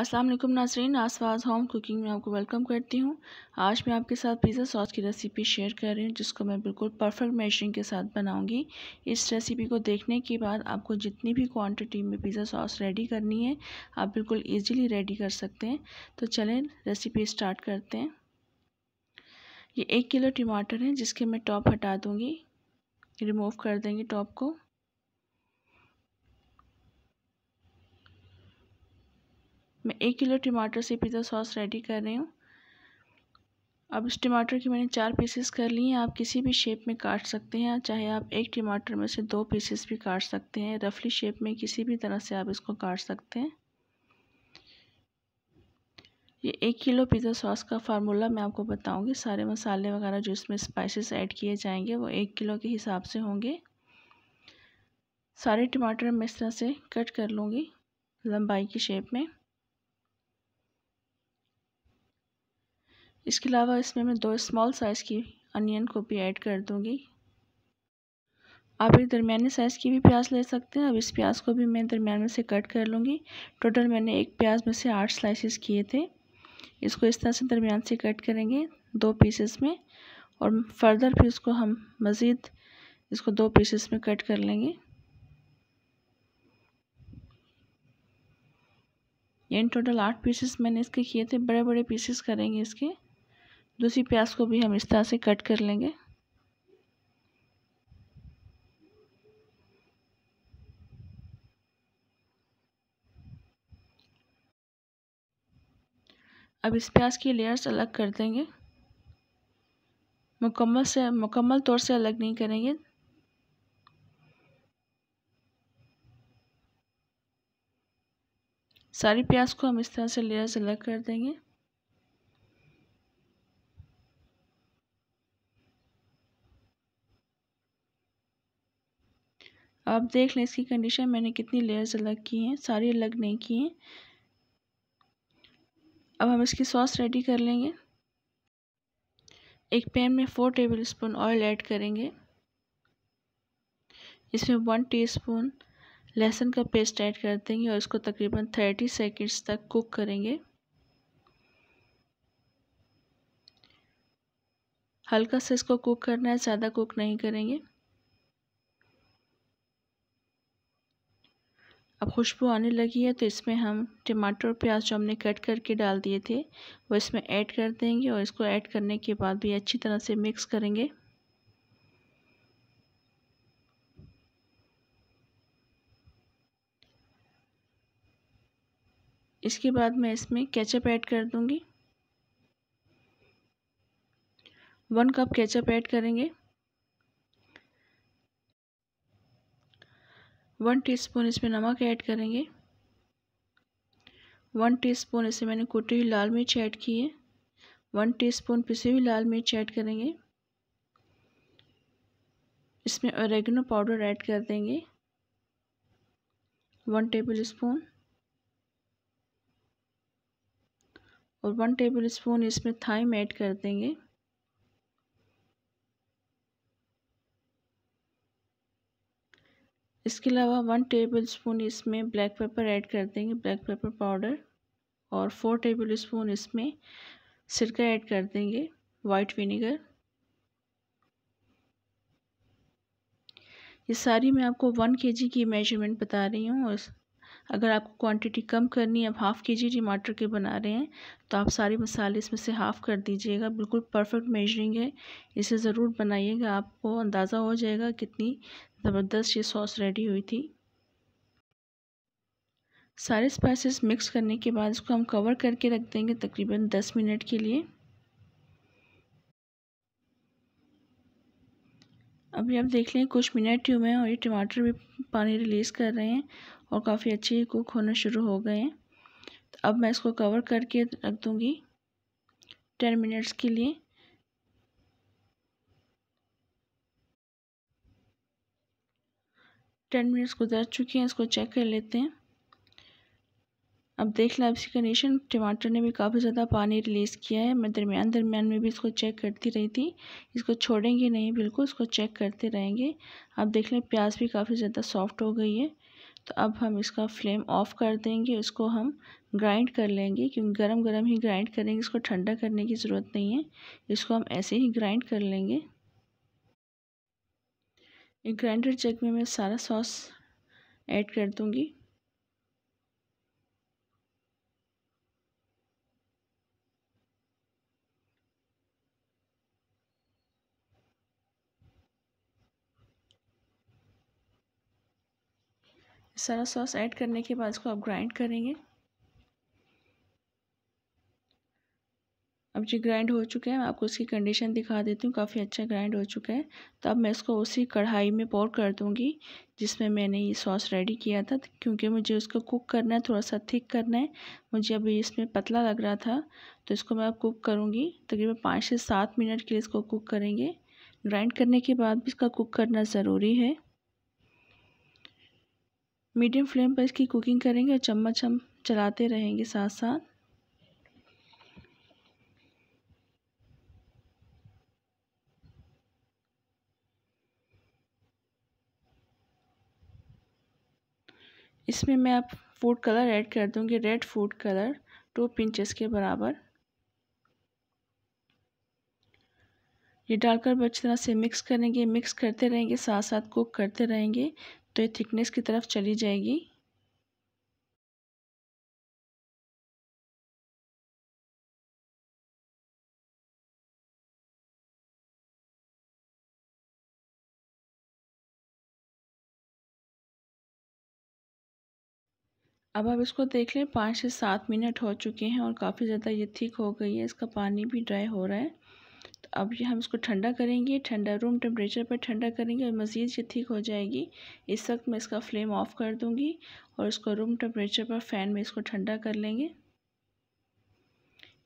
अस्सलाम वालेकुम आसवाज home cooking में आपको वेलकम करती हूँ आज मैं आपके साथ पिज़्ज़ा सॉस की रेसिपी शेयर कर रही हूँ जिसको मैं बिल्कुल परफेक्ट मेजरिंग के साथ बनाऊँगी इस रेसिपी को देखने के बाद आपको जितनी भी क्वांटिटी में पिज़्ज़ा सॉस रेडी करनी है आप बिल्कुल ईजीली रेडी कर सकते हैं तो चलें रेसिपी स्टार्ट करते हैं ये एक किलो टमाटर हैं जिसके मैं टॉप हटा दूँगी रिमूव कर देंगे टॉप को मैं एक किलो टमाटर से पिज़्ज़ा सॉस रेडी कर रही हूँ अब इस टमाटर की मैंने चार पीसेस कर ली हैं आप किसी भी शेप में काट सकते हैं चाहे आप एक टमाटर में से दो पीसेस भी काट सकते हैं रफली शेप में किसी भी तरह से आप इसको काट सकते हैं ये एक किलो पिज़्ज़ा सॉस का फार्मूला मैं आपको बताऊंगी सारे मसाले वगैरह जो इसमें स्पाइसेस ऐड किए जाएंगे वो एक किलो के हिसाब से होंगे सारे टमाटर मैं इस तरह से कट कर लूँगी लंबाई की शेप में इसके अलावा इसमें मैं दो स्मॉल साइज़ की अनियन को भी ऐड कर दूँगी आप एक दरमियाने साइज़ की भी प्याज ले सकते हैं अब इस प्याज को भी मैं दरमियान में से कट कर लूँगी टोटल मैंने एक प्याज में से आठ स्लाइसिस किए थे इसको इस तरह से दरमियान से कट करेंगे दो पीसेस में और फर्दर फिर इसको हम मज़ीद इसको दो पीसेस में कट कर लेंगे इन टोटल आठ पीसेस मैंने इसके किए थे बड़े बड़े पीसेस करेंगे इसके दूसरी प्याज को भी हम इस तरह से कट कर लेंगे अब इस प्याज की लेयर्स अलग कर देंगे मुकम्मल से मुकम्मल तौर से अलग नहीं करेंगे सारी प्याज को हम इस तरह से लेयर्स अलग कर देंगे आप देख लें इसकी कंडीशन मैंने कितनी लेयर्स अलग की हैं सारी अलग नहीं की हैं अब हम इसकी सॉस रेडी कर लेंगे एक पैन में four tablespoon oil add करेंगे इसमें वन टीस्पून लहसुन का पेस्ट ऐड कर देंगे और इसको तकरीबन थर्टी सेकेंड्स तक कुक करेंगे हल्का से इसको कुक करना है ज़्यादा कुक नहीं करेंगे अब खुशबू आने लगी है तो इसमें हम टमाटर और प्याज जो हमने कट करके डाल दिए थे वो इसमें ऐड कर देंगे और इसको ऐड करने के बाद भी अच्छी तरह से मिक्स करेंगे इसके बाद मैं इसमें केचप ऐड कर दूंगी वन कप केचप ऐड करेंगे वन टीस्पून इसमें नमक ऐड करेंगे वन टीस्पून इसमें मैंने कुटी हुई लाल मिर्च ऐड की है वन टीस्पून पिसी हुई लाल मिर्च ऐड करेंगे इसमें ओरेगनो पाउडर ऐड कर देंगे वन टेबल स्पून और वन टेबल स्पून इसमें थाइम ऐड कर देंगे इसके अलावा वन टेबल स्पून इसमें ब्लैक पेपर ऐड कर देंगे ब्लैक पेपर पाउडर और फोर टेबल स्पून इसमें सिरका ऐड कर देंगे वाइट विनेगर ये सारी मैं आपको वन के जी की मेजरमेंट बता रही हूँ और अगर आपको क्वांटिटी कम करनी है अब हाफ़ के जी टमाटर के बना रहे हैं तो आप सारे मसाले इसमें से हाफ़ कर दीजिएगा बिल्कुल परफेक्ट मेजरिंग है इसे ज़रूर बनाइएगा आपको अंदाज़ा हो जाएगा कितनी ज़बरदस्त ये सॉस रेडी हुई थी सारे स्पाइसेस मिक्स करने के बाद इसको हम कवर करके रख देंगे तकरीबन दस मिनट के लिए अभी आप देख लें कुछ मिनट ही हुए हैं और ये टमाटर भी पानी रिलीज़ कर रहे हैं और काफ़ी अच्छे कुक होना शुरू हो गए हैं तो अब मैं इसको कवर करके रख दूँगी टेन मिनट्स के लिए टेन मिनट्स गुजर चुकी हैं इसको चेक कर लेते हैं अब देख लें इसकी कंडीशन टमाटर ने भी काफ़ी ज़्यादा पानी रिलीज़ किया है मैं दरमियान दरमियान में भी इसको चेक करती रही थी इसको छोड़ेंगे नहीं बिल्कुल इसको चेक करते रहेंगे अब देख लें प्याज भी काफ़ी ज़्यादा सॉफ्ट हो गई है तो अब हम इसका फ्लेम ऑफ़ कर देंगे इसको हम ग्राइंड कर लेंगे क्योंकि गर्म गर्म ही ग्राइंड करेंगे इसको ठंडा करने की ज़रूरत नहीं है इसको हम ऐसे ही ग्राइंड कर लेंगे एक ग्राइंडर जग में मैं सारा सॉस ऐड कर दूंगी सारा सॉस ऐड करने के बाद इसको आप ग्राइंड करेंगे सब्जी ग्राइंड हो चुका है मैं आपको उसकी कंडीशन दिखा देती हूँ काफ़ी अच्छा ग्राइंड हो चुका है तो अब मैं इसको उसी कढ़ाई में पोर कर दूँगी जिसमें मैंने ये सॉस रेडी किया था क्योंकि मुझे उसको कुक करना है थोड़ा सा थिक करना है मुझे अभी इसमें पतला लग रहा था तो इसको मैं अब कुक करूँगी तकरीबन पाँच से सात मिनट के लिए इसको कुक करेंगे ग्राइंड करने के बाद भी इसका कुक करना ज़रूरी है मीडियम फ्लेम पर इसकी कुकिंग करेंगे और चम्मच हम चलाते रहेंगे साथ साथ इसमें मैं अब फूड कलर ऐड कर दूंगी red food colour two pinches के बराबर ये डालकर अच्छी तरह से मिक्स करेंगे मिक्स करते रहेंगे साथ साथ कुक करते रहेंगे तो ये थिकनेस की तरफ चली जाएगी अब आप इसको देख लें पाँच से सात मिनट हो चुके हैं और काफ़ी ज़्यादा ये थिक हो गई है इसका पानी भी ड्राई हो रहा है तो अब ये हम इसको ठंडा करेंगे ठंडा रूम टेम्परेचर पर ठंडा करेंगे और मज़ीद ये थिक हो जाएगी इस वक्त मैं इसका फ्लेम ऑफ़ कर दूँगी और इसको रूम टेम्परेचर पर फ़ैन में इसको ठंडा कर लेंगे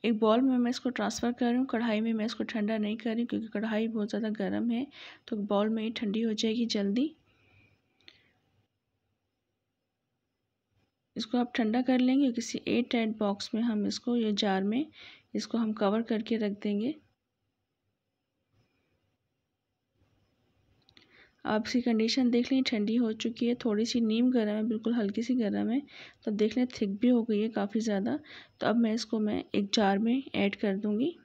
एक बॉल में मैं इसको ट्रांसफ़र कर रही हूँ कढ़ाई में मैं इसको ठंडा नहीं कर रही क्योंकि कढ़ाई बहुत ज़्यादा गर्म है तो बॉल में ही ठंडी हो जाएगी जल्दी इसको आप ठंडा कर लेंगे किसी एयर टाइट बॉक्स में हम इसको या जार में इसको हम कवर करके रख देंगे आप इसकी कंडीशन देख लें ठंडी हो चुकी है थोड़ी सी नीम गर्म है बिल्कुल हल्की सी गर्म है तो देख लें थिक भी हो गई है काफ़ी ज़्यादा तो अब मैं इसको मैं एक जार में ऐड कर दूँगी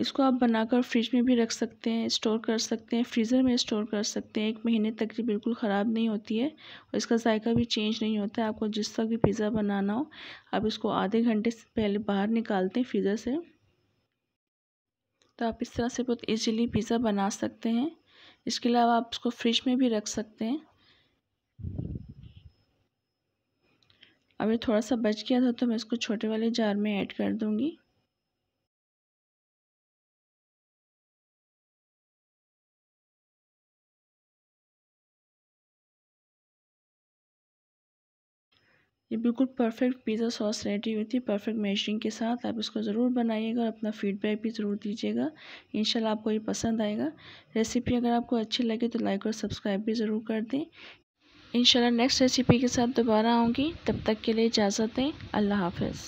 इसको आप बनाकर फ्रिज में भी रख सकते हैं स्टोर कर सकते हैं फ्रीज़र में स्टोर कर सकते हैं एक महीने तक ये बिल्कुल ख़राब नहीं होती है और इसका जायका भी चेंज नहीं होता है आपको जिस तक भी पिज़्ज़ा बनाना हो आप इसको आधे घंटे से पहले बाहर निकालते हैं फ्रीज़र से तो आप इस तरह से बहुत ईजिली पिज़्ज़ा बना सकते हैं इसके अलावा आप इसको फ्रिज में भी रख सकते हैं अभी थोड़ा सा बच गया था तो मैं इसको छोटे वाले जार में ऐड कर दूँगी ये बिल्कुल परफेक्ट पिज़्ज़ा सॉस रेडी हुई थी परफेक्ट मेजरिंग के साथ आप इसको ज़रूर बनाइएगा और अपना फीडबैक भी ज़रूर दीजिएगा इंशाल्लाह आपको ये पसंद आएगा रेसिपी अगर आपको अच्छी लगे तो लाइक और सब्सक्राइब भी ज़रूर कर दें इंशाल्लाह नेक्स्ट रेसिपी के साथ दोबारा आऊँगी तब तक के लिए इजाज़त दें अल्लाह हाफ़